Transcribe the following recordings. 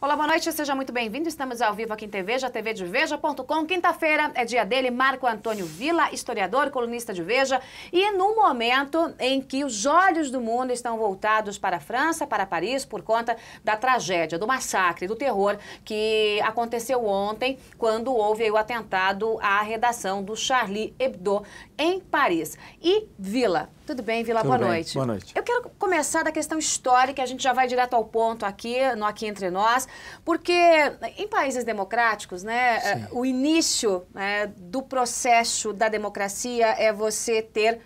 Olá, boa noite, seja muito bem-vindo. Estamos ao vivo aqui em TV, já TV de Veja.com. Quinta-feira é dia dele, Marco Antônio Vila, historiador, colunista de Veja. E no momento em que os olhos do mundo estão voltados para a França, para Paris, por conta da tragédia, do massacre, do terror que aconteceu ontem, quando houve o atentado à redação do Charlie Hebdo em Paris. E Vila, tudo bem, Vila, Tudo boa bem. noite. Boa noite. Eu quero começar da questão histórica, a gente já vai direto ao ponto aqui, no Aqui Entre Nós, porque em países democráticos, né, eh, o início né, do processo da democracia é você ter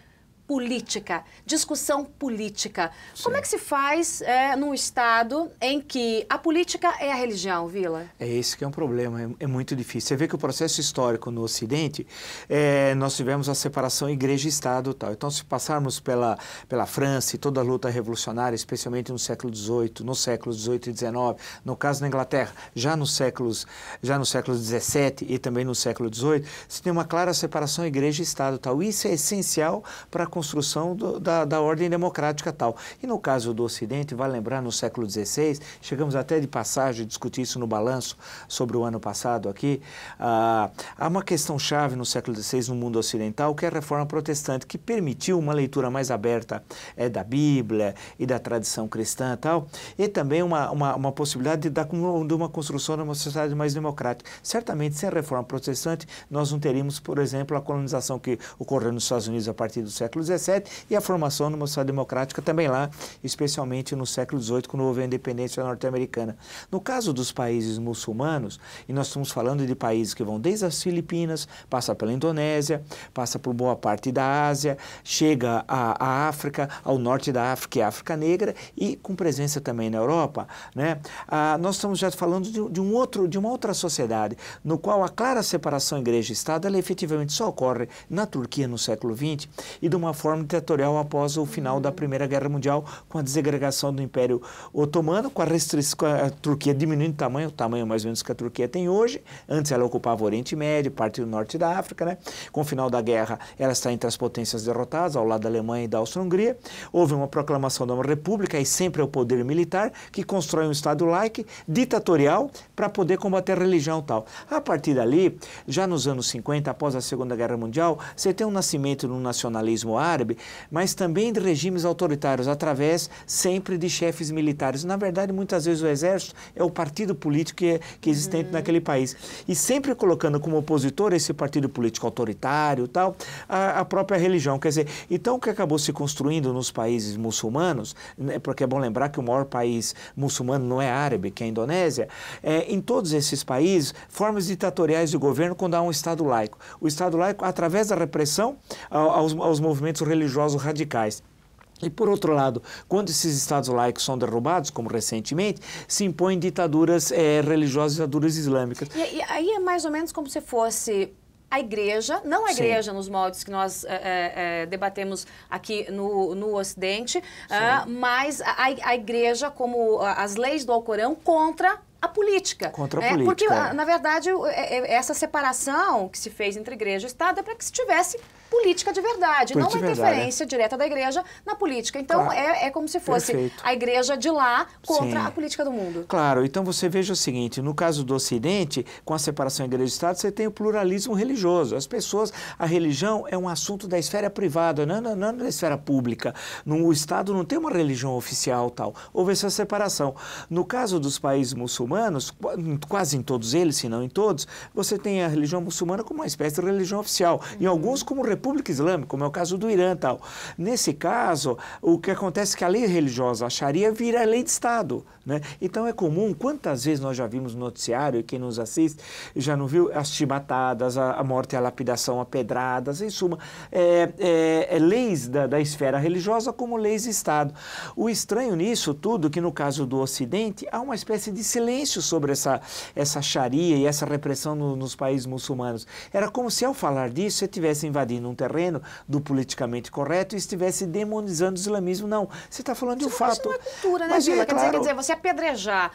política, discussão política. Sim. Como é que se faz é, num Estado em que a política é a religião, Vila? É esse que é um problema, é, é muito difícil. Você vê que o processo histórico no Ocidente, é, nós tivemos a separação igreja-estado tal. Então, se passarmos pela, pela França e toda a luta revolucionária, especialmente no século XVIII, no século XVIII e XIX, no caso da Inglaterra, já nos séculos já no século XVII e também no século XVIII, se tem uma clara separação igreja-estado tal. Isso é essencial para a construção do, da, da ordem democrática tal. E no caso do Ocidente, vale lembrar, no século XVI, chegamos até de passagem a discutir isso no balanço sobre o ano passado aqui, ah, há uma questão chave no século XVI no mundo ocidental, que é a reforma protestante, que permitiu uma leitura mais aberta é, da Bíblia e da tradição cristã tal, e também uma, uma, uma possibilidade de, dar, de uma construção de uma sociedade mais democrática. Certamente, sem a reforma protestante, nós não teríamos, por exemplo, a colonização que ocorreu nos Estados Unidos a partir do século século XVII e a formação numa sociedade democrática também lá, especialmente no século XVIII, quando houve a independência norte-americana. No caso dos países muçulmanos, e nós estamos falando de países que vão desde as Filipinas, passa pela Indonésia, passa por boa parte da Ásia, chega à, África, ao norte da África e é África Negra, e com presença também na Europa, né? Ah, nós estamos já falando de, de, um outro, de uma outra sociedade, no qual a clara separação igreja-estado, ela efetivamente só ocorre na Turquia no século XX, e de uma forma ditatorial após o final da Primeira Guerra Mundial, com a desagregação do Império Otomano, com a restrição, com a Turquia diminuindo o tamanho, o tamanho mais ou menos que a Turquia tem hoje. Antes ela ocupava o Oriente Médio, parte do norte da África, né? Com o final da guerra, ela está entre as potências derrotadas, ao lado da Alemanha e da Áustria-Hungria. Houve uma proclamação de uma república, e sempre é o poder militar, que constrói um Estado laico, ditatorial, para poder combater a religião tal. A partir dali, já nos anos 50, após a Segunda Guerra Mundial, você tem um nascimento de um nacionalismo árabe, mas também de regimes autoritários, através sempre de chefes militares. Na verdade, muitas vezes o exército é o partido político que, é, que é existente uhum. naquele país. E sempre colocando como opositor esse partido político autoritário tal, a, a própria religião. Quer dizer, então o que acabou se construindo nos países muçulmanos, né, porque é bom lembrar que o maior país muçulmano não é árabe, que é a Indonésia, é, em todos esses países, formas ditatoriais de governo quando há um Estado laico. O Estado laico, através da repressão aos, aos movimentos movimentos religiosos radicais. E por outro lado, quando esses estados laicos são derrubados, como recentemente, se impõem ditaduras é, religiosas, ditaduras islâmicas. E, e, aí é mais ou menos como se fosse a igreja, não a igreja Sim. nos moldes que nós é, é, debatemos aqui no, no Ocidente, uh, mas a, a igreja como as leis do Alcorão contra a política. Contra a é, política. Porque, é. na verdade, é, é, essa separação que se fez entre igreja e Estado é para que se tivesse política de verdade, política não uma é verdade, é. interferência é. direta da igreja na política. Então claro. é, é como se fosse Perfeito. a igreja de lá contra Sim. a política do mundo. Claro, então você veja o seguinte: no caso do Ocidente, com a separação igreja-estado, você tem o pluralismo religioso. As pessoas, a religião é um assunto da esfera privada, não, é, não, não da esfera pública. No o Estado não tem uma religião oficial tal. Houve essa separação. No caso dos países muçulmanos, quase em todos eles, se não em todos, você tem a religião muçulmana como uma espécie de religião oficial, em uhum. alguns como república República Islâmica, como é o caso do Irã tal. Nesse caso, o que acontece é que a lei religiosa, a Sharia, vira lei de Estado. Né? Então é comum, quantas vezes nós já vimos no noticiário, e quem nos assiste já não viu, as chibatadas, a, a morte, a lapidação, a pedradas, em suma, é, é, é leis da, da esfera religiosa como leis de Estado. O estranho nisso tudo, que no caso do Ocidente, há uma espécie de silêncio sobre essa, essa Sharia e essa repressão no, nos países muçulmanos. Era como se ao falar disso, você estivesse invadindo num terreno do politicamente correto e estivesse demonizando o islamismo, não. Você está falando de um fato. É cultura, né, mas, é, claro... quer, dizer, quer dizer, você apedrejar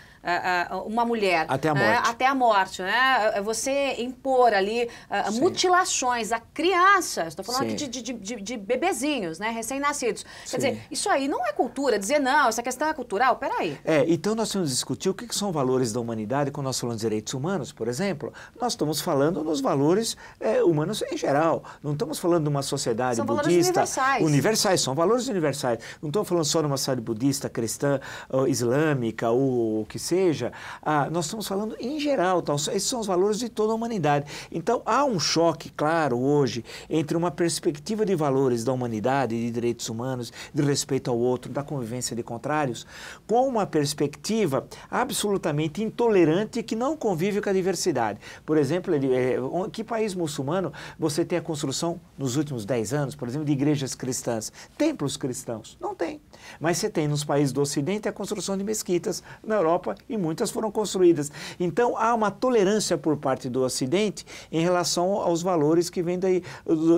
uma mulher. Até a é, morte. até a morte, né? É você impor ali ah, ah, mutilações a crianças, estou falando Sim. aqui de, de, de, de, bebezinhos, né? Recém-nascidos. Quer dizer, isso aí não é cultura, dizer não, essa questão é cultural, peraí. É, então nós temos que discutir o que, são valores da humanidade quando nós falamos de direitos humanos, por exemplo. Nós estamos falando nos valores é, humanos em geral. Não estamos falando de uma sociedade são budista. Universais. universais. são valores universais. Não estamos falando só de uma sociedade budista, cristã, ah, islâmica ou o que seja seja, ah, nós estamos falando em geral, então, esses são os valores de toda a humanidade. Então, há um choque, claro, hoje, entre uma perspectiva de valores da humanidade, de direitos humanos, de respeito ao outro, da convivência de contrários, com uma perspectiva absolutamente intolerante que não convive com a diversidade. Por exemplo, é, que país muçulmano você tem a construção, nos últimos 10 anos, por exemplo, de igrejas cristãs, templos cristãos? Não tem. Mas você tem nos países do Ocidente a construção de mesquitas, na Europa e muitas foram construídas. Então há uma tolerância por parte do Ocidente em relação aos valores que vêm da,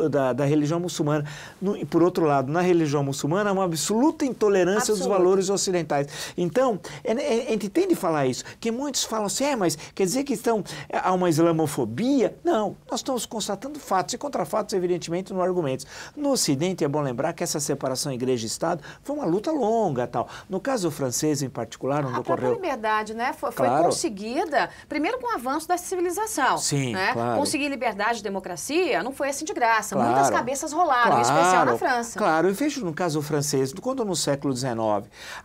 da, da religião muçulmana. No, e por outro lado, na religião muçulmana há uma absoluta intolerância Absoluto. dos valores ocidentais. Então, é, é, a gente tem de falar isso, que muitos falam assim, é, mas quer dizer que estão, é, há uma islamofobia? Não, nós estamos constatando fatos e contra fatos, evidentemente, nos argumentos. No Ocidente, é bom lembrar que essa separação igreja-estado foi uma luta longa tal. No caso francês, em particular, onde a ocorreu... Liberdade liberdade né, foi, claro. conseguida, primeiro com o avanço da civilização. Sim, né? claro. Conseguir liberdade e democracia não foi assim de graça. Claro. Muitas cabeças rolaram, em especial na França. Claro, e vejo no caso francês, quando no século XIX,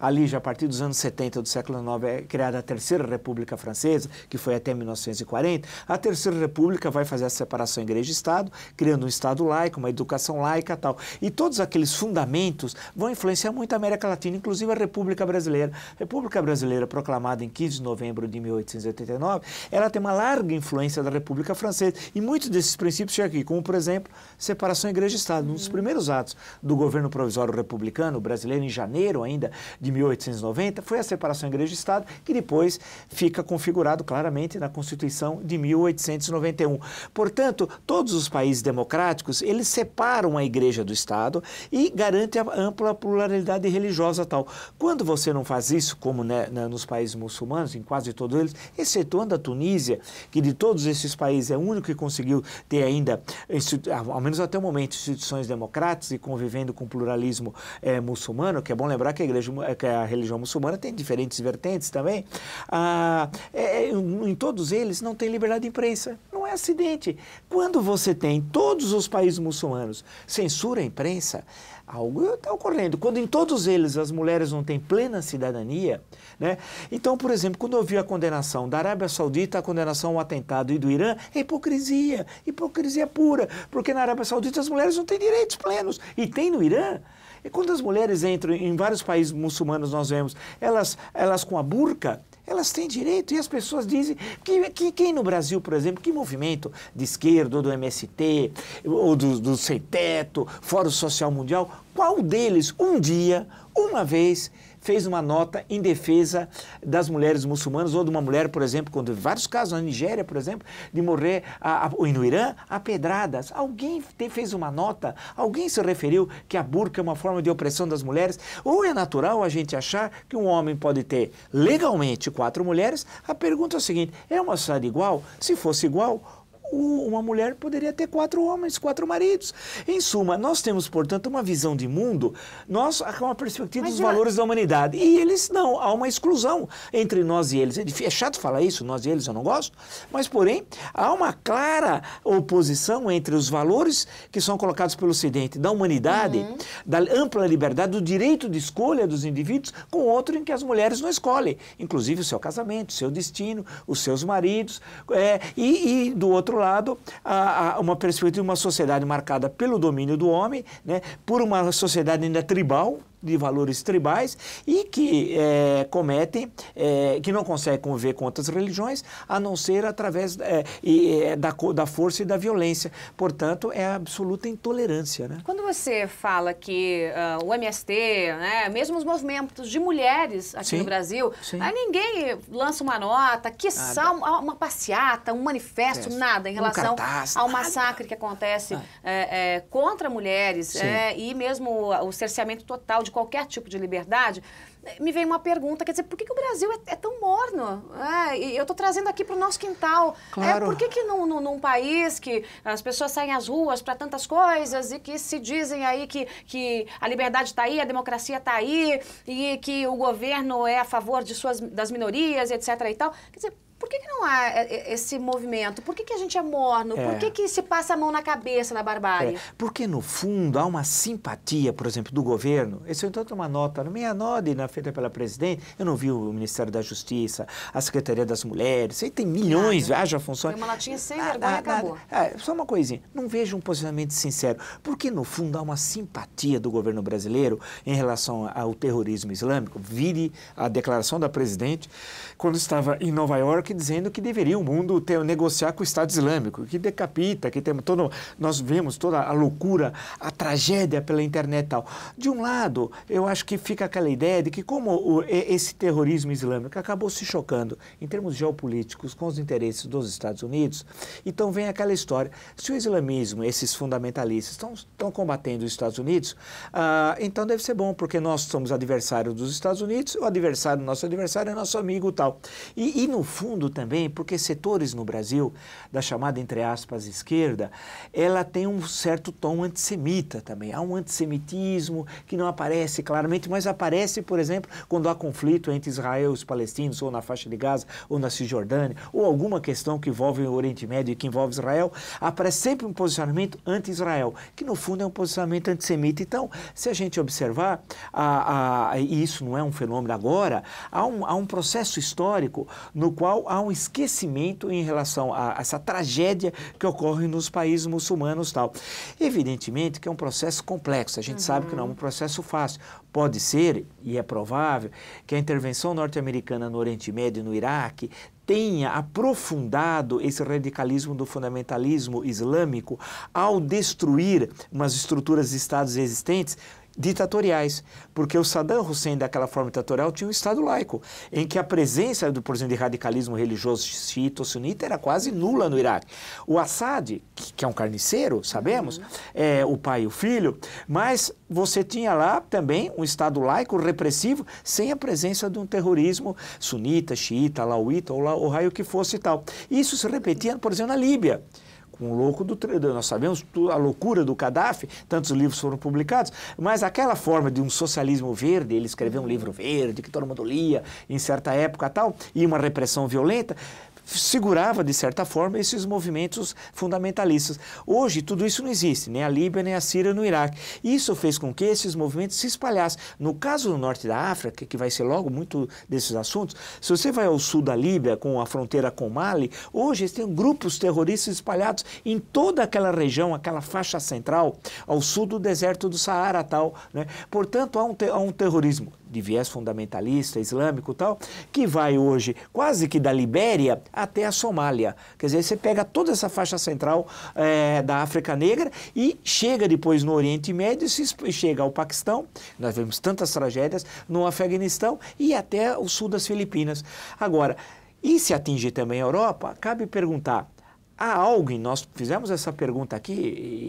ali já a partir dos anos 70 do século XIX é criada a Terceira República Francesa, que foi até 1940, a Terceira República vai fazer a separação igreja e Estado, criando um Estado laico, uma educação laica tal. E todos aqueles fundamentos vão influenciar muito a América Latina, inclusive a República Brasileira. A República Brasileira proclamada proclamada em 15 de novembro de 1889, ela tem uma larga influência da República Francesa. E muitos desses princípios chegam aqui, como, por exemplo, separação Igreja-Estado. Um dos primeiros atos do governo provisório republicano brasileiro, em janeiro ainda de 1890, foi a separação Igreja-Estado, que depois fica configurado claramente na Constituição de 1891. Portanto, todos os países democráticos, eles separam a Igreja do Estado e garantem a ampla pluralidade religiosa tal. Quando você não faz isso, como né, nos países muçulmanos, em quase todos eles, excetuando a Tunísia, que de todos esses países é o único que conseguiu ter ainda, ao menos até o momento, instituições democráticas e convivendo com o pluralismo é, muçulmano, que é bom lembrar que a, igreja, eh, que a religião muçulmana tem diferentes vertentes também, ah, é, é em todos eles não tem liberdade de imprensa. Não é acidente. Quando você tem todos os países muçulmanos censura a imprensa, Algo está ocorrendo. Quando em todos eles as mulheres não têm plena cidadania, né? Então, por exemplo, quando eu vi a condenação da Arábia Saudita, a condenação ao atentado e do Irã, é hipocrisia, hipocrisia pura, porque na Arábia Saudita as mulheres não têm direitos plenos e tem no Irã. E quando as mulheres entram em vários países muçulmanos, nós vemos elas, elas com a burca, elas têm direito e as pessoas dizem que, que quem no Brasil, por exemplo, que movimento de esquerda ou do MST ou do, do Sem Teto, Fórum Social Mundial, qual deles um dia, uma vez, fez uma nota em defesa das mulheres muçulmanas ou de uma mulher, por exemplo, quando vários casos na Nigéria, por exemplo, de morrer a, a, ou no Irã a pedradas. Alguém te, fez uma nota, alguém se referiu que a burca é uma forma de opressão das mulheres. Ou é natural a gente achar que um homem pode ter legalmente quatro mulheres? A pergunta é a seguinte: é uma sociedade igual? Se fosse igual, uma mulher poderia ter quatro homens, quatro maridos. Em suma, nós temos, portanto, uma visão de mundo, nós uma perspectiva Mas dos valores da humanidade. E eles não, há uma exclusão entre nós e eles. É, é chato falar isso, nós e eles eu não gosto, mas, porém, há uma clara oposição entre os valores que são colocados pelo Ocidente, da humanidade, uhum. da ampla liberdade, do direito de escolha dos indivíduos, com outro em que as mulheres não escolhem, inclusive o seu casamento, o seu destino, os seus maridos, é, e, e do outro lado, lado, a, a uma perspectiva de uma sociedade marcada pelo domínio do homem, né, por uma sociedade ainda tribal, de valores tribais e que é, cometem, é, que não conseguem conviver com outras religiões, a não ser através é, e, é, da, da força e da violência. Portanto, é absoluta intolerância. Né? Quando você fala que uh, o MST, né, mesmo os movimentos de mulheres aqui sim, no Brasil, sim. Ah, ninguém lança uma nota, que uma, uma passeata, um manifesto, nada em relação um ao massacre que acontece ah. é, é, contra mulheres é, e mesmo o cerceamento total de qualquer tipo de liberdade, me vem uma pergunta, quer dizer, por que, que o Brasil é, é tão morno? É, e eu estou trazendo aqui para o nosso quintal. É, claro. É, por que, que num, num, num, país que as pessoas saem às ruas para tantas coisas e que se dizem aí que, que a liberdade está aí, a democracia está aí e que o governo é a favor de suas, das minorias, etc. e tal? Quer dizer, por que, que não há é, é, esse movimento? Por que, que a gente é morno? É. Por que, que se passa a mão na cabeça na barbárie? É. Porque, no fundo, há uma simpatia, por exemplo, do governo. Esse então uma nota, meia nota feita pela presidente, eu não vi o Ministério da Justiça, a Secretaria das Mulheres, aí tem milhões, Nada. haja funções. Tem uma latinha sem ah, vergonha ah, acabou. É, só uma coisinha, não vejo um posicionamento sincero, porque, no fundo, há uma simpatia do governo brasileiro em relação ao terrorismo islâmico. Vire a declaração da presidente quando estava em Nova York dizendo que deveria o mundo ter, negociar com o Estado Islâmico, que decapita, que temos todo, nós vemos toda a loucura, a tragédia pela internet e tal. De um lado, eu acho que fica aquela ideia de que como o, esse terrorismo islâmico acabou se chocando em termos geopolíticos com os interesses dos Estados Unidos, então vem aquela história, se o islamismo, esses fundamentalistas, estão, estão combatendo os Estados Unidos, ah, então deve ser bom, porque nós somos adversários dos Estados Unidos, o adversário, nosso adversário é nosso amigo tal. E, e no fundo, também porque setores no Brasil, da chamada, entre aspas, esquerda, ela tem um certo tom antissemita também. Há um antissemitismo que não aparece claramente, mas aparece, por exemplo, quando há conflito entre Israel e os palestinos, ou na faixa de Gaza, ou na Cisjordânia, ou alguma questão que envolve o Oriente Médio e que envolve Israel, aparece sempre um posicionamento anti-Israel, que no fundo é um posicionamento antissemita. Então, se a gente observar, a, a, e isso não é um fenômeno agora, há um, há um processo histórico no qual há um esquecimento em relação a essa tragédia que ocorre nos países muçulmanos tal. Evidentemente que é um processo complexo, a gente uhum. sabe que não é um uhum. processo fácil. Pode ser, e é provável, que a intervenção norte-americana no Oriente Médio e no Iraque tenha aprofundado esse radicalismo do fundamentalismo islâmico ao destruir umas estruturas de estados existentes ditatoriais, porque o Saddam Hussein, daquela forma ditatorial, tinha um Estado laico, em que a presença, do, por exemplo, de radicalismo religioso xiita ou sunita era quase nula no Iraque. O Assad, que, é um carniceiro, sabemos, uhum. é o pai e o filho, mas você tinha lá também um Estado laico repressivo, sem a presença de um terrorismo sunita, xiita, lauíta ou, lá, ou raio que fosse e tal. Isso se repetia, por exemplo, na Líbia com o louco do nós sabemos a loucura do Gaddafi, tantos livros foram publicados, mas aquela forma de um socialismo verde, ele escreveu um livro verde que todo mundo lia em certa época tal, e uma repressão violenta, segurava, de certa forma, esses movimentos fundamentalistas. Hoje, tudo isso não existe, nem a Líbia, nem a Síria, no Iraque. Isso fez com que esses movimentos se espalhassem. No caso do norte da África, que vai ser logo muito desses assuntos, se você vai ao sul da Líbia, com a fronteira com Mali, hoje tem grupos terroristas espalhados em toda aquela região, aquela faixa central, ao sul do deserto do Saara, tal. Né? Portanto, há um, te há um terrorismo de viés fundamentalista, islâmico e tal, que vai hoje quase que da Libéria até a Somália. Quer dizer, você pega toda essa faixa central é, da África Negra e chega depois no Oriente Médio e chega ao Paquistão, nós vemos tantas tragédias, no Afeganistão e até o sul das Filipinas. Agora, e se atinge também a Europa, cabe perguntar, há algo em nós, fizemos essa pergunta aqui,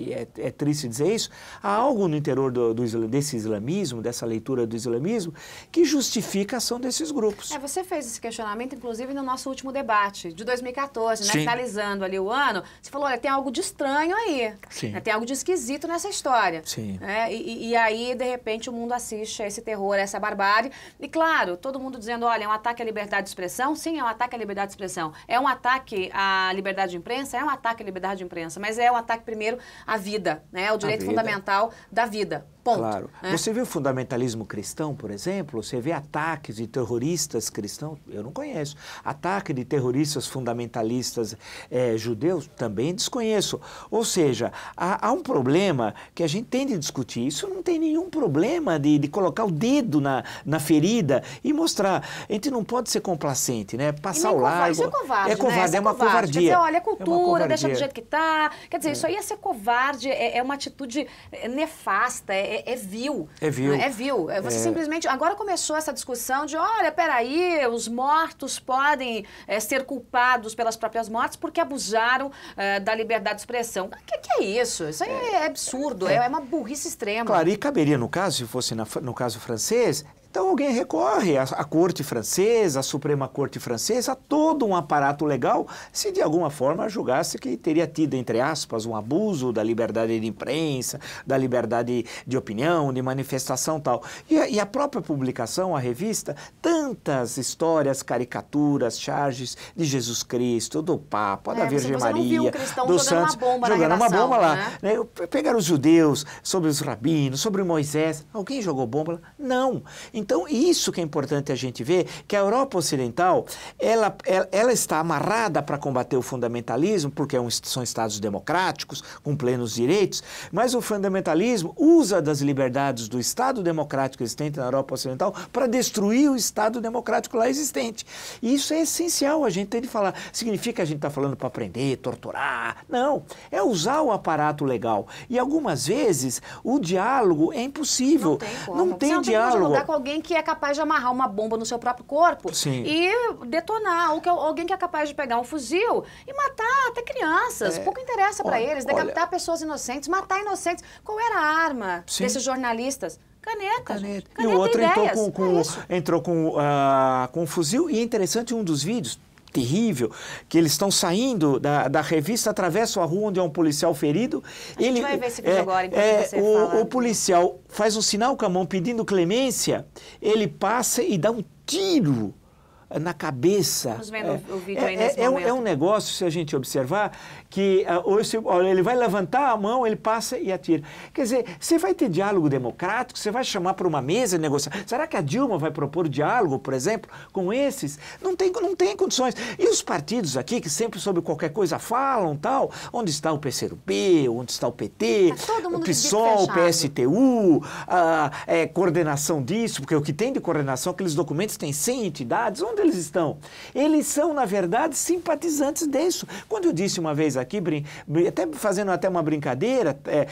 e é, é triste dizer isso, há algo no interior do, do, desse islamismo, dessa leitura do islamismo, que justifica a ação desses grupos. É, você fez esse questionamento, inclusive, no nosso último debate, de 2014, né? finalizando tá ali o ano, você falou, olha, tem algo de estranho aí, né? tem algo de esquisito nessa história. Sim. Né? E, e aí, de repente, o mundo assiste a esse terror, a essa barbárie, e claro, todo mundo dizendo, olha, é um ataque à liberdade de expressão, sim, é um ataque à liberdade de expressão, é um ataque à liberdade de imprensa, imprensa é um ataque à liberdade de imprensa, mas é um ataque primeiro à vida, né? Ao direito fundamental da vida. Ponto. Claro. É. Você vê o fundamentalismo cristão, por exemplo, você vê ataques de terroristas cristãos, eu não conheço. Ataque de terroristas fundamentalistas é, judeus, também desconheço. Ou seja, há, há, um problema que a gente tem de discutir. Isso não tem nenhum problema de, de colocar o dedo na, na ferida e mostrar. A gente não pode ser complacente, né? Passar o lado. Isso é covarde, é né? covarde, né? é, uma covarde. covardia. Quer dizer, olha, a é cultura, é deixa do jeito que está. Quer dizer, é. isso aí é ser covarde, é, é uma atitude eh, nefasta, é é, é, vil. É vil. É vil. É, você é... simplesmente. Agora começou essa discussão de: olha, peraí, os mortos podem é, ser culpados pelas próprias mortes porque abusaram eh, da liberdade de expressão. O ah, que, que, é isso? Isso aí é, é absurdo, é, uma burrice extrema. Claro, e caberia no caso, se fosse na, no caso francês, então alguém recorre à, corte francesa, à Suprema Corte francesa, a todo um aparato legal, se de alguma forma julgasse que teria tido, entre aspas, um abuso da liberdade de imprensa, da liberdade de opinião, de manifestação tal. E, e a própria publicação, a revista, tantas histórias, caricaturas, charges de Jesus Cristo, do Papa, é, da Virgem Maria, um do Santos, uma bomba jogando redação, uma bomba lá. Né? Né? Pegaram os judeus, sobre os rabinos, sobre Moisés. Alguém jogou bomba Não. Então, isso que é importante a gente ver, que a Europa Ocidental, ela, ela, ela está amarrada para combater o fundamentalismo, porque é são estados democráticos, com plenos direitos, mas o fundamentalismo usa das liberdades do Estado democrático existente na Europa Ocidental para destruir o Estado democrático lá existente. E isso é essencial, a gente tem de falar. Significa que a gente está falando para prender, torturar. Não, é usar o aparato legal. E algumas vezes o diálogo é impossível. Não tem, como. Não tem não diálogo. Tem com alguém alguém que é capaz de amarrar uma bomba no seu próprio corpo Sim. e detonar, ou que, alguém que é capaz de pegar um fuzil e matar até crianças. É. Pouco interessa para eles, decapitar olha... pessoas inocentes, matar inocentes. Qual era a arma Sim. desses jornalistas? Caneta, caneta. caneta. E o outro ideias. entrou com, com é entrou com, uh, com um fuzil. E é interessante, um dos vídeos, terrível, que eles estão saindo da, da revista, atravessam a rua onde é um policial ferido. A ele, vai ver esse é, vídeo é, agora, é, você o, o policial faz um sinal com a mão pedindo clemência, ele passa e dá um tiro na cabeça. É, o vídeo é, aí nesse é, é momento. É um negócio, se a gente observar, que ah, ou se, olha, ele vai levantar a mão, ele passa e atira. Quer dizer, você vai ter diálogo democrático, você vai chamar para uma mesa negociar. Será que a Dilma vai propor diálogo, por exemplo, com esses? Não tem, não tem condições. E os partidos aqui, que sempre sobre qualquer coisa falam tal, onde está o PCdoB, onde está o PT, tá o PSOL, o PSTU, a, ah, é, coordenação disso, porque o que tem de coordenação, aqueles documentos têm 100 entidades, onde eles estão. Eles são, na verdade, simpatizantes disso. Quando eu disse uma vez aqui, até fazendo até uma brincadeira, é,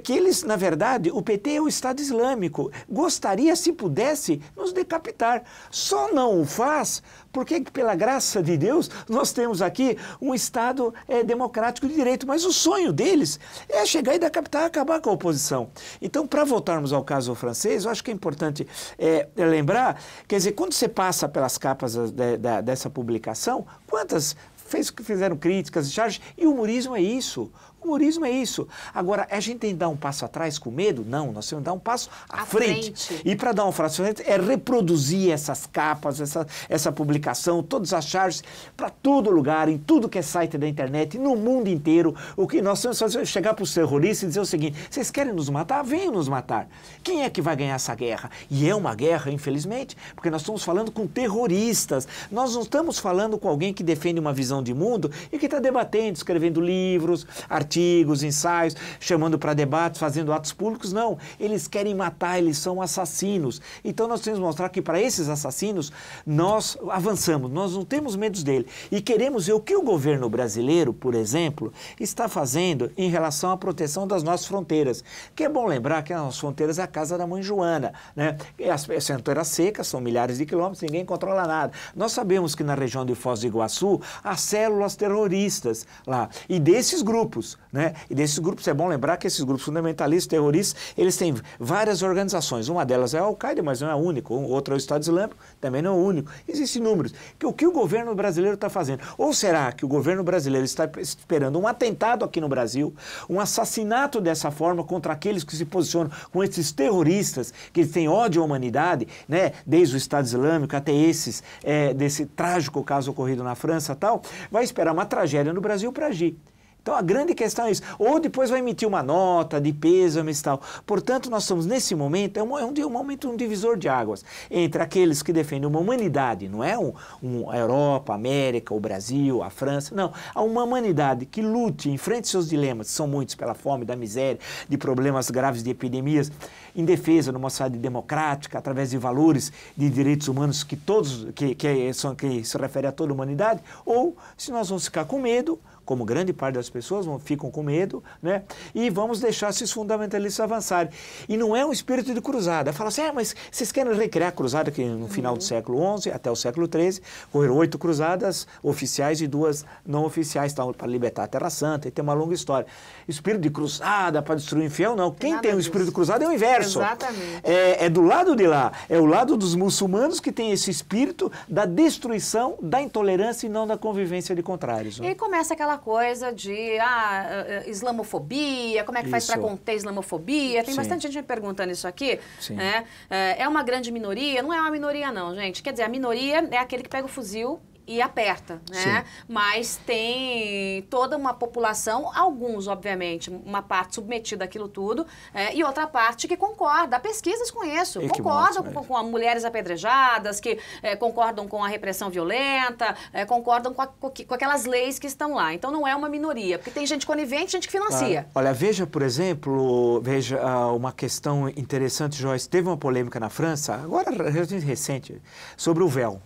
que eles, na verdade, o PT é o Estado Islâmico. Gostaria, se pudesse, nos decapitar. Só não o faz por que, pela graça de Deus, nós temos aqui um Estado é, democrático de direito? Mas o sonho deles é chegar e acabar com a oposição. Então, para voltarmos ao caso francês, eu acho que é importante é, lembrar, quer dizer, quando você passa pelas capas de, de, dessa publicação, quantas fez, fizeram críticas, charges, e o humorismo é isso. Humorismo é isso. Agora, é a gente tem que dar um passo atrás com medo? Não, nós temos que dar um passo à, à frente. frente. E para dar um fracionamento é reproduzir essas capas, essa, essa publicação, todas as charges, para todo lugar, em tudo que é site da internet, no mundo inteiro. O que nós temos que fazer é chegar para os terroristas e dizer o seguinte: vocês querem nos matar? Venham nos matar. Quem é que vai ganhar essa guerra? E é uma guerra, infelizmente, porque nós estamos falando com terroristas. Nós não estamos falando com alguém que defende uma visão de mundo e que está debatendo, escrevendo livros, artigos artigos, ensaios, chamando para debates, fazendo atos públicos. Não, eles querem matar, eles são assassinos. Então nós temos que mostrar que para esses assassinos nós avançamos, nós não temos medo dele. E queremos ver o que o governo brasileiro, por exemplo, está fazendo em relação à proteção das nossas fronteiras. Que é bom lembrar que as nossas fronteiras é a casa da mãe Joana, né? As fronteiras secas são milhares de quilômetros, ninguém controla nada. Nós sabemos que na região de Foz do Iguaçu há células terroristas lá e desses grupos né? E desses grupos, é bom lembrar que esses grupos fundamentalistas, terroristas, eles têm várias organizações. Uma delas é a Al-Qaeda, mas não é a única. Outra é o Estado Islâmico, também não é o único. Existem números. Que, o que o governo brasileiro está fazendo? Ou será que o governo brasileiro está esperando um atentado aqui no Brasil, um assassinato dessa forma contra aqueles que se posicionam com esses terroristas, que têm ódio à humanidade, né? desde o Estado Islâmico até esses, é, desse trágico caso ocorrido na França tal, vai esperar uma tragédia no Brasil para agir. Então a grande questão é isso. Ou depois vai emitir uma nota de pêsames e tal. Portanto, nós estamos nesse momento, é um, é um, um momento um divisor de águas entre aqueles que defendem uma humanidade, não é um, um, a Europa, a América, o Brasil, a França, não. Há uma humanidade que lute, enfrente seus dilemas, que são muitos, pela fome, da miséria, de problemas graves, de epidemias, em defesa de uma sociedade democrática, através de valores de direitos humanos que todos, que, que, são, que se refere a toda a humanidade, ou se nós vamos ficar com medo, como grande parte das pessoas vão, ficam com medo, né? E vamos deixar esses fundamentalistas avançarem. E não é um espírito de cruzada. Fala assim, ah, mas vocês querem recriar a cruzada que no final do uhum. século XI até o século XIII correram oito cruzadas oficiais e duas não oficiais tá, para libertar a Terra Santa e tem uma longa história. Espírito de cruzada para destruir o infiel, não. Quem Nada tem o um espírito de cruzada é o inverso. Exatamente. É, é do lado de lá, é o lado dos muçulmanos que tem esse espírito da destruição, da intolerância e não da convivência de contrários. Né? E aí começa aquela aquela coisa de ah, eh, islamofobia, como é que isso. faz para conter islamofobia? Tem Sim. bastante gente me perguntando isso aqui. Né? Eh, é uma grande minoria? Não é uma minoria, não, gente. Quer dizer, a minoria é aquele que pega o fuzil e aperta, né? Sim. Mas tem toda uma população, alguns, obviamente, uma parte submetida àquilo tudo, é, e outra parte que concorda. Há pesquisas isso, e concordam com, com, mulheres apedrejadas, que é, concordam com a repressão violenta, é, concordam com, a, com, aquelas leis que estão lá. Então não é uma minoria, porque tem gente conivente, gente que financia. olha, veja, por exemplo, veja ah, uma questão interessante, Joyce. Teve uma polêmica na França, agora recente, sobre o véu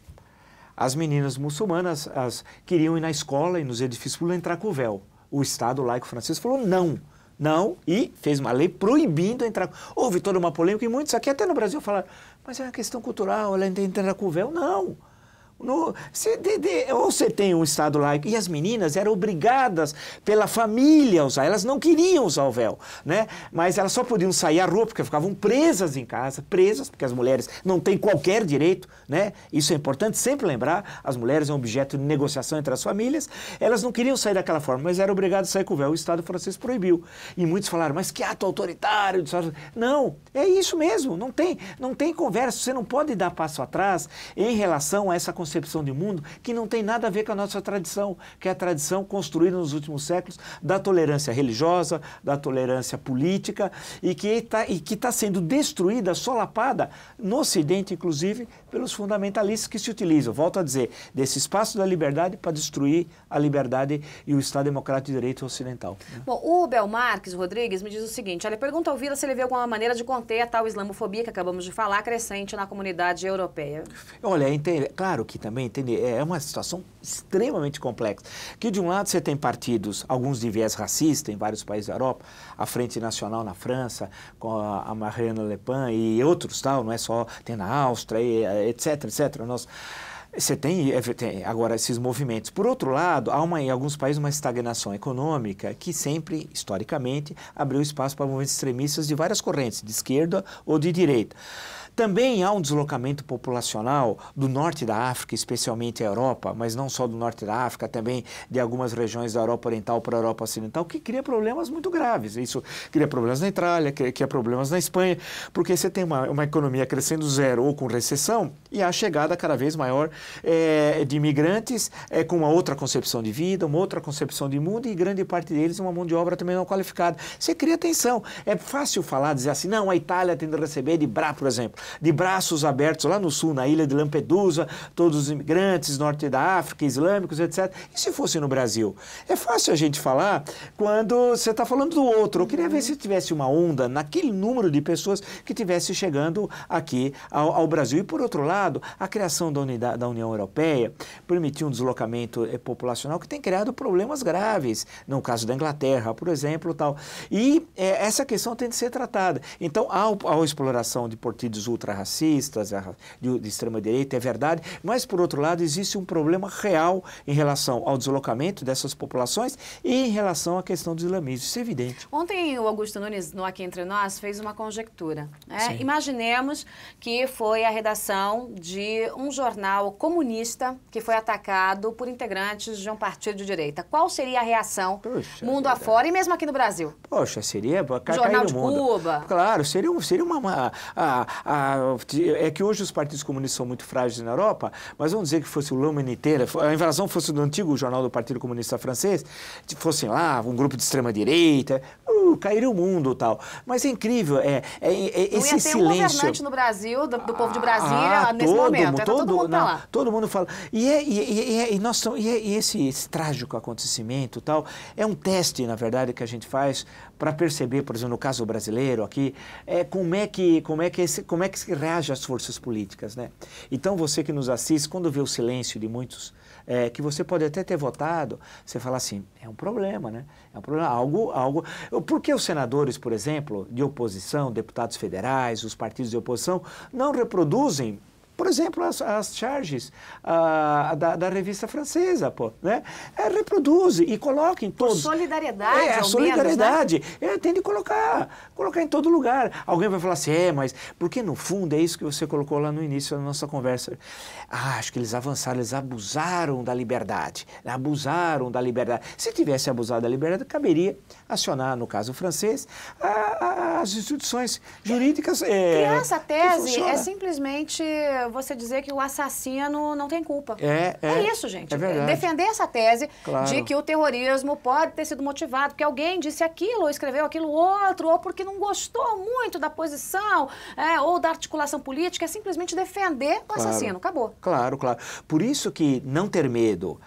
as meninas muçulmanas as, queriam ir na escola e nos edifícios públicos entrar com o véu. O Estado laico francês falou não. Não, e fez uma lei proibindo entrar. Houve toda uma polêmica e muitos aqui, até no Brasil, falaram: mas é uma questão cultural, ela entra com o véu. Não, no, ou você tem um Estado laico. E as meninas eram obrigadas pela família a usar. Elas não queriam usar o véu, né? Mas elas só podiam sair à rua porque ficavam presas em casa, presas, porque as mulheres não têm qualquer direito, né? Isso é importante sempre lembrar. As mulheres é um objeto de negociação entre as famílias. Elas não queriam sair daquela forma, mas eram obrigadas a sair com o véu. O Estado francês proibiu. E muitos falaram, mas que ato autoritário. Não, é isso mesmo. Não tem, não tem conversa. Você não pode dar passo atrás em relação a essa concepção de mundo que não tem nada a ver com a nossa tradição, que é a tradição construída nos últimos séculos da tolerância religiosa, da tolerância política, e que está tá sendo destruída, solapada, no Ocidente, inclusive, pelos fundamentalistas que se utilizam, volto a dizer, desse espaço da liberdade para destruir a liberdade e o Estado Democrático de Direito Ocidental. Né? Bom, o Belmarques Rodrigues me diz o seguinte, olha, pergunta ao Vila se ele vê alguma maneira de conter a tal islamofobia que acabamos de falar, crescente na comunidade europeia. Olha, é é claro que aqui também, entende? É, é uma situação extremamente complexa. Que de um lado você tem partidos, alguns de viés racista em vários países da Europa, a Frente Nacional na França, com a Marine Le Pen e outros, tal, não é só, tem na Áustria, etc, eh, etc. Nós, você tem, eh, tem, agora esses movimentos. Por outro lado, há uma, em alguns países uma estagnação econômica que sempre, historicamente, abriu espaço para movimentos extremistas de várias correntes, de esquerda ou de direita. Também há um deslocamento populacional do norte da África, especialmente a Europa, mas não só do norte da África, também de algumas regiões da Europa Oriental para a Europa Ocidental, que cria problemas muito graves. Isso cria problemas na Itália, cria problemas na Espanha, porque você tem uma, uma economia crescendo zero ou com recessão e a chegada cada vez maior é, de imigrantes é, com uma outra concepção de vida, uma outra concepção de mundo e grande parte deles uma mão de obra também não qualificada. Você cria tensão. É fácil falar, dizer assim, não, a Itália tem de receber de Brá, por exemplo de braços abertos lá no sul, na ilha de Lampedusa, todos os imigrantes norte da África, islâmicos, etc. E se fosse no Brasil? É fácil a gente falar quando você está falando do outro. Eu queria ver se tivesse uma onda naquele número de pessoas que tivesse chegando aqui ao, ao Brasil. E por outro lado, a criação da, unidade, da União Europeia permitiu um deslocamento eh, populacional que tem criado problemas graves, no caso da Inglaterra, por exemplo, tal. E eh, essa questão tem de ser tratada. Então, a a exploração de portídeos ultrarracistas, de, de extrema-direita, é verdade, mas, por outro lado, existe um problema real em relação ao deslocamento dessas populações e em relação à questão do islamismo. Isso é evidente. Ontem, o Augusto Nunes, no Aqui Entre Nós, fez uma conjectura. Né? Imaginemos que foi a redação de um jornal comunista que foi atacado por integrantes de um partido de direita. Qual seria a reação mundo verdade. afora e mesmo aqui no Brasil? Poxa, seria... Cai, jornal de mundo. Cuba. Claro, seria, seria uma... uma a, a, ah, é que hoje os partidos comunistas são muito frágeis na Europa, mas vamos dizer que fosse o Lula inteira, a invasão fosse do antigo jornal do Partido Comunista Francês, fossem lá um grupo de extrema-direita, uh, cairia o mundo tal. Mas é incrível, é, é, é esse Não ia ter silêncio. um governante no Brasil, do, do povo de Brasília, ah, nesse todo, momento. Tá todo, todo mundo tá lá. Todo mundo fala. E, é, e, e, é, nós, e, é, e esse, esse trágico acontecimento tal, é um teste, na verdade, que a gente faz para perceber, por exemplo, no caso brasileiro aqui, é, como, é que, como, é que esse, como é que se reage às forças políticas. Né? Então, você que nos assiste, quando vê o silêncio de muitos, é, que você pode até ter votado, você fala assim, é um problema, né? É um problema, algo, algo... Por que os senadores, por exemplo, de oposição, deputados federais, os partidos de oposição, não reproduzem por exemplo, as, as charges ah, da, da, revista francesa, pô, né? É, reproduz e coloca em todos. Por solidariedade, é, a solidariedade. Menos, né? é, tem de colocar, colocar em todo lugar. Alguém vai falar assim, é, mas porque no fundo é isso que você colocou lá no início da nossa conversa. Ah, acho que eles avançaram, eles abusaram da liberdade, abusaram da liberdade. Se tivesse abusado da liberdade, caberia acionar, no caso francês, a, a, as instituições jurídicas. É, Criar essa tese é simplesmente você dizer que o assassino não tem culpa. É, é, é isso, gente. É Defender essa tese claro. de que o terrorismo pode ter sido motivado porque alguém disse aquilo, ou escreveu aquilo outro, ou porque não gostou muito da posição, é, ou da articulação política, é simplesmente defender o claro. assassino. Acabou. Claro, claro. Por isso que não ter medo,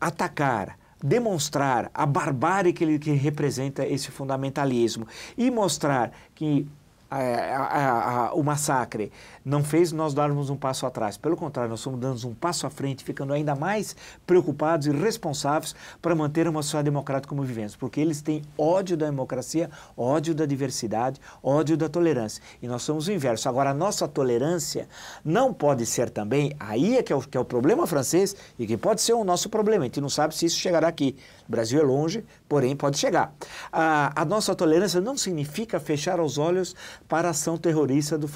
atacar, demonstrar a barbárie que, ele, que representa esse fundamentalismo e mostrar que a, a, a, o massacre não fez nós darmos um passo atrás. Pelo contrário, nós fomos dando um passo à frente, ficando ainda mais preocupados e responsáveis para manter uma sociedade democrática como vivemos, porque eles têm ódio da democracia, ódio da diversidade, ódio da tolerância. E nós somos o inverso. Agora, a nossa tolerância não pode ser também, aí é que é o, que é o problema francês e que pode ser o nosso problema. A gente não sabe se isso chegará aqui. O Brasil é longe, porém pode chegar. a nossa tolerância não significa fechar os olhos para a ação terrorista do,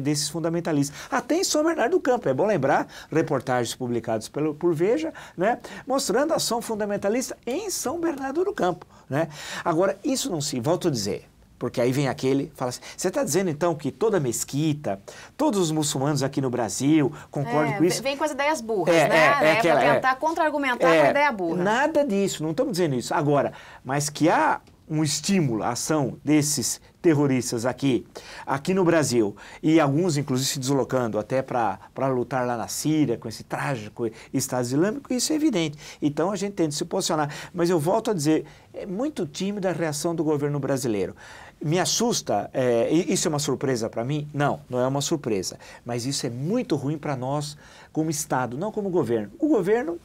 desses fundamentalistas. Até em São Bernardo do Campo, é bom lembrar, reportagens publicadas pelo, por Veja, né, mostrando a ação fundamentalista em São Bernardo do Campo. Né? Agora, isso não se, volto a dizer, porque aí vem aquele, fala assim, você está dizendo então que toda mesquita, todos os muçulmanos aqui no Brasil concordam é, com isso? Vem com as ideias burras, é, né? É, é, é, é aquela, é. tentar contra-argumentar com a é, ideia burra. Nada disso, não estamos dizendo isso. Agora, mas que há um estímulo, à ação desses terroristas aqui, aqui no Brasil, e alguns inclusive se deslocando até para lutar lá na Síria com esse trágico Estado Islâmico, isso é evidente. Então a gente tem de se posicionar. Mas eu volto a dizer, é muito tímida a reação do governo brasileiro. Me assusta, é, isso é uma surpresa para mim? Não, não é uma surpresa. Mas isso é muito ruim para nós como Estado, não como governo. O governo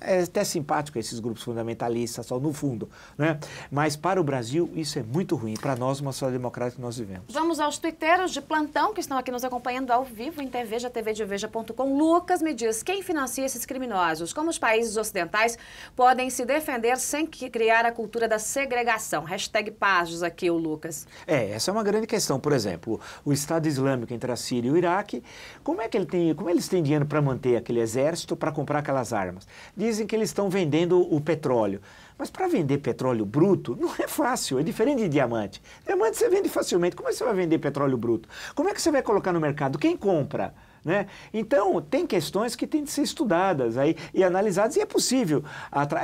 é até simpático esses grupos fundamentalistas, só no fundo, né? Mas para o Brasil isso é muito ruim, para nós, uma sociedade democrática que nós vivemos. Vamos aos twitteiros de plantão que estão aqui nos acompanhando ao vivo em Veja, tvdeveja.com. Lucas me diz, quem financia esses criminosos? Como os países ocidentais podem se defender sem criar a cultura da segregação? Hashtag Pazos aqui, o Lucas. É, essa é uma grande questão. Por exemplo, o Estado Islâmico entre a Síria e o Iraque, como é que ele tem, como eles têm dinheiro para manter aquele exército, para comprar aquelas armas? De dizem que eles estão vendendo o petróleo. Mas para vender petróleo bruto não é fácil, é diferente de diamante. Diamante você vende facilmente. Como é que você vai vender petróleo bruto? Como é que você vai colocar no mercado? Quem compra? Né? Então, tem questões que têm de ser estudadas aí, e analisadas, e é possível.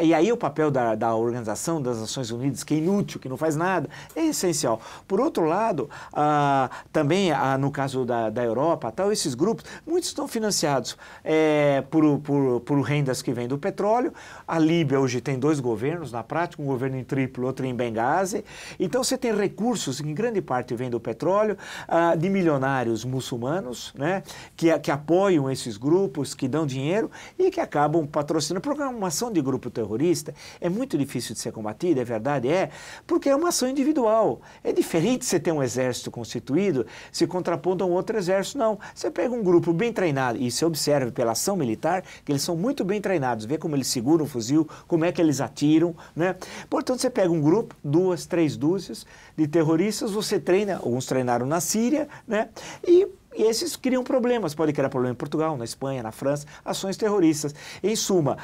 E aí o papel da, da Organização das Nações Unidas, que é inútil, que não faz nada, é essencial. Por outro lado, ah, também ah, no caso da, da Europa, tal, esses grupos, muitos estão financiados é, por, por, por rendas que vêm do petróleo. A Líbia hoje tem dois governos, na prática, um governo em Triplo, outro em Benghazi. Então, você tem recursos que em grande parte vêm do petróleo, ah, de milionários muçulmanos, né, que que, apoiam esses grupos, que dão dinheiro e que acabam patrocinando. Porque é uma ação de grupo terrorista é muito difícil de ser combatida, é verdade, é, porque é uma ação individual. É diferente você ter um exército constituído se contrapondo a um outro exército, não. Você pega um grupo bem treinado, e você observa pela ação militar que eles são muito bem treinados, vê como eles seguram o fuzil, como é que eles atiram, né? Portanto, você pega um grupo, duas, três dúzias de terroristas, você treina, alguns treinaram na Síria, né? E e esses criam problemas, pode criar problema em Portugal, na Espanha, na França, ações terroristas. Em suma,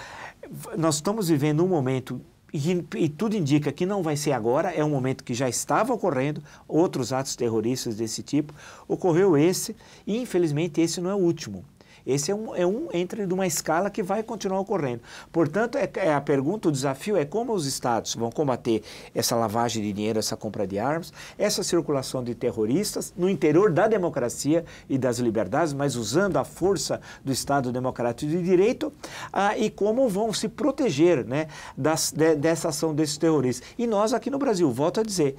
nós estamos vivendo um momento e, e, tudo indica que não vai ser agora, é um momento que já estava ocorrendo, outros atos terroristas desse tipo. Ocorreu esse, e infelizmente esse não é o último. Esse é um, é um entre de uma escala que vai continuar ocorrendo. Portanto, é, é a pergunta, o desafio é como os estados vão combater essa lavagem de dinheiro, essa compra de armas, essa circulação de terroristas no interior da democracia e das liberdades, mas usando a força do Estado democrático de direito, ah, e como vão se proteger né, das, de, dessa ação desses terroristas. E nós aqui no Brasil, volto a dizer,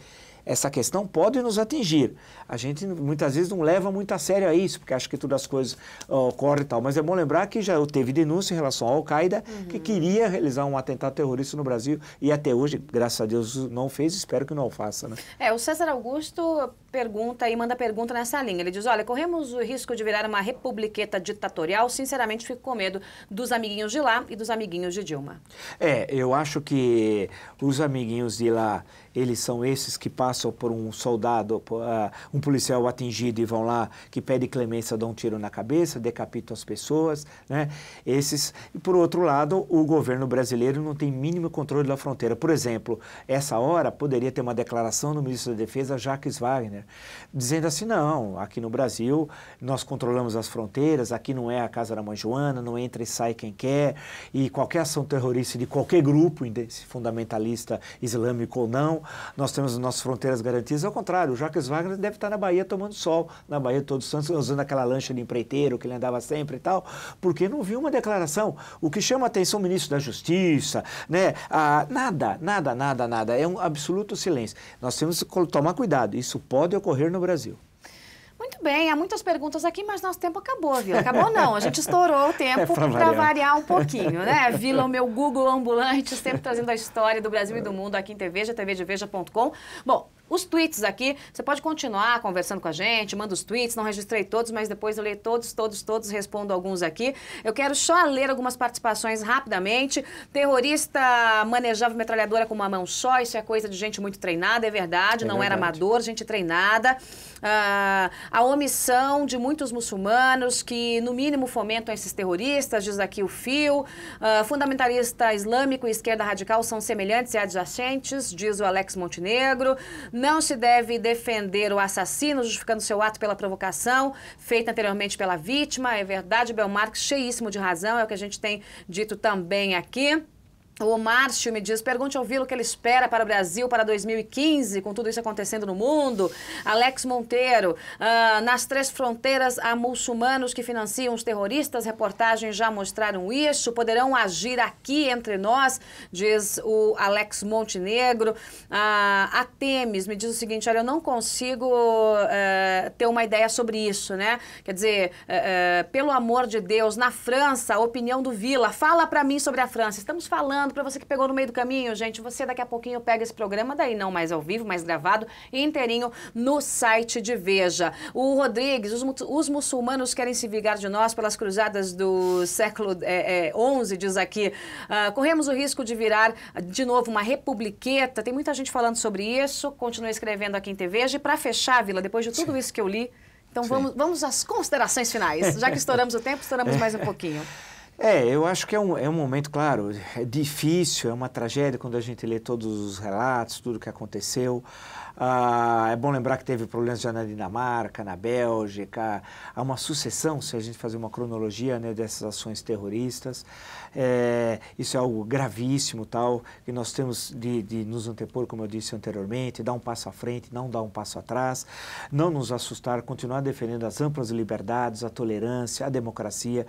essa questão pode nos atingir. A gente muitas vezes não leva muito a sério isso, porque acha que todas as coisas uh, ocorrem e tal. Mas é bom lembrar que já teve denúncia em relação ao Al-Qaeda, uhum. que queria realizar um atentado terrorista no Brasil e até hoje, graças a Deus, não fez. Espero que não faça. Né? É, o César Augusto pergunta e manda pergunta nessa linha. Ele diz: Olha, corremos o risco de virar uma republiqueta ditatorial. Sinceramente, fico com medo dos amiguinhos de lá e dos amiguinhos de Dilma. É, eu acho que os amiguinhos de lá, eles são esses que passam por um soldado, por, uh, um policial atingido e vão lá, que pede clemência, dão um tiro na cabeça, decapitam as pessoas, né? Esses. E por outro lado, o governo brasileiro não tem mínimo controle da fronteira. Por exemplo, essa hora poderia ter uma declaração do ministro da Defesa, Jacques Wagner né? dizendo assim: não, aqui no Brasil nós controlamos as fronteiras, aqui não é a casa da mãe Joana, não entra e sai quem quer, e qualquer ação terrorista de qualquer grupo, fundamentalista islâmico ou não, nós temos as nossas fronteiras garantidas. Ao contrário, o Jacques Wagner deve estar na Bahia tomando sol, na Bahia todos santos, usando aquela lancha de empreiteiro que ele andava sempre e tal, porque não viu uma declaração. O que chama a atenção o ministro da Justiça, né? Ah, nada, nada, nada, nada. É um absoluto silêncio. Nós temos que tomar cuidado. Isso pode pode ocorrer no Brasil. Muito bem, há muitas perguntas aqui, mas nosso tempo acabou, viu? Acabou não, a gente estourou o tempo é para variar. variar. um pouquinho, né? Vila, o meu Google ambulante, sempre trazendo a história do Brasil e do mundo aqui em TVja, tvdeveja.com. Bom, os tweets aqui. Você pode continuar conversando com a gente, manda os tweets, não registrei todos, mas depois eu leio todos, todos, todos, respondo alguns aqui. Eu quero só ler algumas participações rapidamente. Terrorista manejava metralhadora com uma mão só, isso é coisa de gente muito treinada, é verdade, é não verdade. era amador, gente treinada. Ah, a omissão de muitos muçulmanos que, no mínimo, fomentam esses terroristas, diz aqui o Fio. Ah, fundamentalista islâmico e esquerda radical são semelhantes e adjacentes, diz o Alex Montenegro. Não se deve defender o assassino justificando seu ato pela provocação feita anteriormente pela vítima. É verdade, Belmarx, cheíssimo de razão, é o que a gente tem dito também aqui. O Márcio me diz, pergunte ao Vilo o que ele espera para o Brasil para 2015, com tudo isso acontecendo no mundo. Alex Monteiro, ah, nas três fronteiras há muçulmanos que financiam os terroristas, reportagens já mostraram isso, poderão agir aqui entre nós, diz o Alex Montenegro. Ah, a Temes me diz o seguinte, olha, eu não consigo eh, ter uma ideia sobre isso, né? Quer dizer, eh, eh, pelo amor de Deus, na França, a opinião do Vila, fala para mim sobre a França, estamos falando para você que pegou no meio do caminho, gente. Você daqui a pouquinho pega esse programa, daí não mais ao vivo, mas gravado inteirinho no site de Veja. O Rodrigues, os, os muçulmanos querem se vingar de nós pelas cruzadas do século é, é, XI, diz aqui. Uh, corremos o risco de virar de novo uma republiqueta. Tem muita gente falando sobre isso. Continue escrevendo aqui em TV. E para fechar, Vila, depois de tudo isso que eu li, então vamos, vamos às considerações finais. Já que estouramos o tempo, estouramos é. mais um pouquinho. É, eu acho que é um, é um momento, claro, é difícil, é uma tragédia quando a gente lê todos os relatos, tudo o que aconteceu. Ah, é bom lembrar que teve problemas já na Dinamarca, na Bélgica, há uma sucessão, se a gente fazer uma cronologia né, dessas ações terroristas. É, isso é algo gravíssimo, tal, que nós temos de, de, nos antepor, como eu disse anteriormente, dar um passo à frente, não dar um passo atrás, não nos assustar, continuar defendendo as amplas liberdades, a tolerância, a democracia,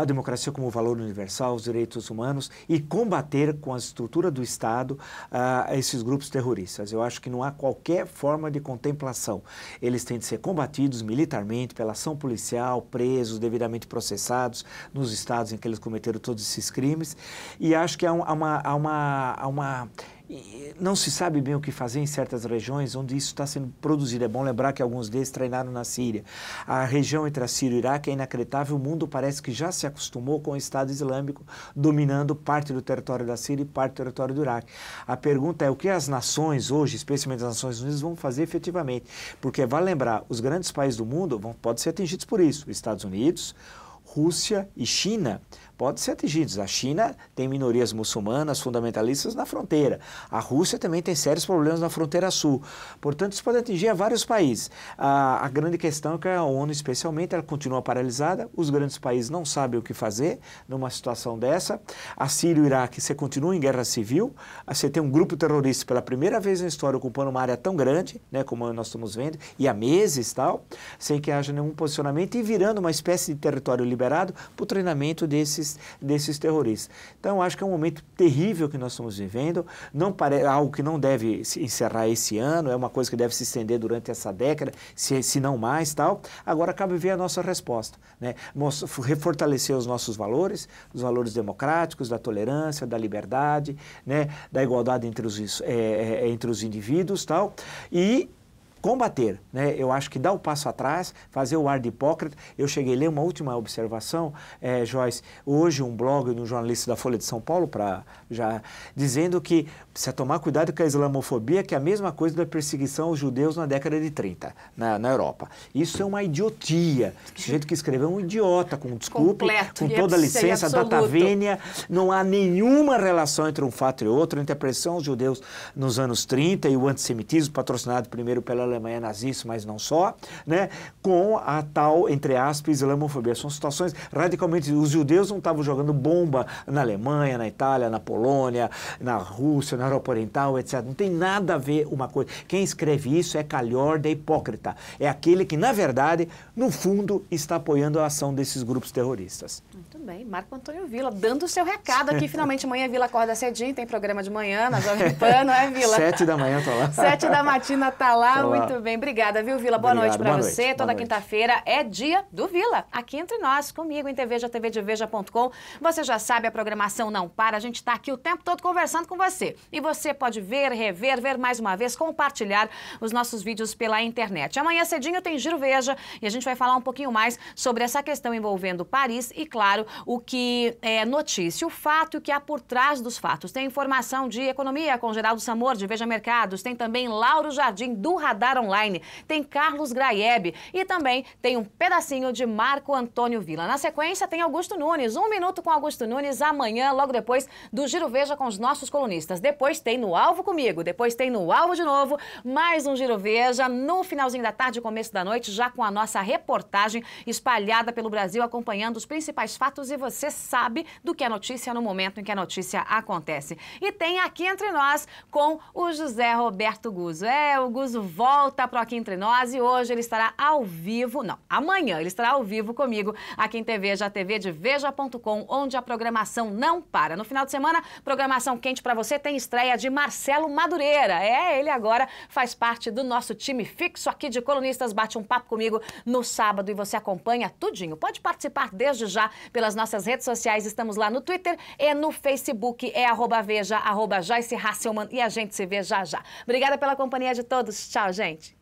a democracia como o valor universal, os direitos humanos e combater com a estrutura do Estado uh, esses grupos terroristas. Eu acho que não há qualquer forma de contemplação. Eles têm de ser combatidos militarmente, pela ação policial, presos, devidamente processados nos estados em que eles cometeram todos esses crimes. E acho que há, há uma, há uma, há uma não se sabe bem o que fazer em certas regiões onde isso está sendo produzido. É bom lembrar que alguns deles treinaram na Síria. A região entre a Síria e o Iraque é inacreditável. O mundo parece que já se acostumou com o Estado Islâmico dominando parte do território da Síria e parte do território do Iraque. A pergunta é o que as nações hoje, especialmente as Nações Unidas, vão fazer efetivamente. Porque, vale lembrar, os grandes países do mundo vão, podem ser atingidos por isso. Estados Unidos, Rússia e China, podem ser atingidos. A China tem minorias muçulmanas, fundamentalistas na fronteira. A Rússia também tem sérios problemas na fronteira sul. Portanto, isso pode atingir a vários países. A, a grande questão é que a ONU, especialmente, ela continua paralisada, os grandes países não sabem o que fazer numa situação dessa. A Síria e o Iraque, você continua em guerra civil, você tem um grupo terrorista pela primeira vez na história ocupando uma área tão grande, né, como nós estamos vendo, e há meses tal, sem que haja nenhum posicionamento e virando uma espécie de território liberado para o treinamento desses desses, desses terroristas. Então, acho que é um momento terrível que nós estamos vivendo, não pare... É algo que não deve se encerrar esse ano, é uma coisa que deve se estender durante essa década, se, se não mais, tal. Agora, cabe ver a nossa resposta, né? refortalecer os nossos valores, os valores democráticos, da tolerância, da liberdade, né? da igualdade entre os, é, é entre os indivíduos, tal, e combater. Né? Eu acho que dar o passo atrás, fazer o ar de hipócrita. Eu cheguei a ler uma última observação, é, Joyce, hoje um blog de um jornalista da Folha de São Paulo, para já dizendo que precisa tomar cuidado com a islamofobia, que é a mesma coisa da perseguição aos judeus na década de 30, na, na Europa. Isso é uma idiotia. O sujeito que escreveu é um idiota, com desculpe, com toda a licença, data vênia. Não há nenhuma relação entre um fato e outro, entre a pressão aos judeus nos anos 30 e o antissemitismo patrocinado primeiro pela Alemanha é nazista, mas não só, né, com a tal, entre aspas, islamofobia. São situações radicalmente. Os judeus não estavam jogando bomba na Alemanha, na Itália, na Polônia, na Rússia, na Europa Oriental, etc. Não tem nada a ver uma coisa. Quem escreve isso é calhorda é hipócrita. É aquele que, na verdade, no fundo, está apoiando a ação desses grupos terroristas. Também, Marco Antônio Vila, dando o seu recado aqui. Finalmente, amanhã Vila acorda cedinho, tem programa de manhã na Jovem Pan, não é, Vila? Sete da manhã tô lá. Sete da matina tá lá, tô muito lá. bem. Obrigada, viu, Vila? Boa Obrigado, noite para você. Noite, Toda quinta-feira é dia do Vila, aqui entre nós, comigo em TVja, tvdeveja.com. Você já sabe, a programação não para, a gente tá aqui o tempo todo conversando com você. E você pode ver, rever, ver mais uma vez, compartilhar os nossos vídeos pela internet. Amanhã cedinho tem Giro Veja e a gente vai falar um pouquinho mais sobre essa questão envolvendo Paris e, claro, o que é notícia, o fato e o que há por trás dos fatos. Tem informação de economia com Geraldo Samor, de Veja Mercados. Tem também Lauro Jardim, do Radar Online. Tem Carlos Graeb. E também tem um pedacinho de Marco Antônio Vila. Na sequência, tem Augusto Nunes. Um minuto com Augusto Nunes amanhã, logo depois do Giro Veja com os nossos colunistas. Depois tem no Alvo comigo. Depois tem no Alvo de novo. Mais um Giro Veja no finalzinho da tarde, começo da noite, já com a nossa reportagem espalhada pelo Brasil, acompanhando os principais fatos fatos e você sabe do que é notícia no momento em que a notícia acontece. E tem aqui entre nós com o José Roberto Guzo. É, o Guzo volta para aqui entre nós e hoje ele estará ao vivo, não, amanhã ele estará ao vivo comigo aqui em TV, já TV de veja.com, onde a programação não para. No final de semana, programação quente para você tem estreia de Marcelo Madureira. É, ele agora faz parte do nosso time fixo aqui de colunistas, bate um papo comigo no sábado e você acompanha tudinho. Pode participar desde já pelas nas nossas redes sociais. Estamos lá no Twitter e no Facebook. É arroba veja, arroba Joyce Hasselman. E a gente se vê já já. Obrigada pela companhia de todos. Tchau, gente.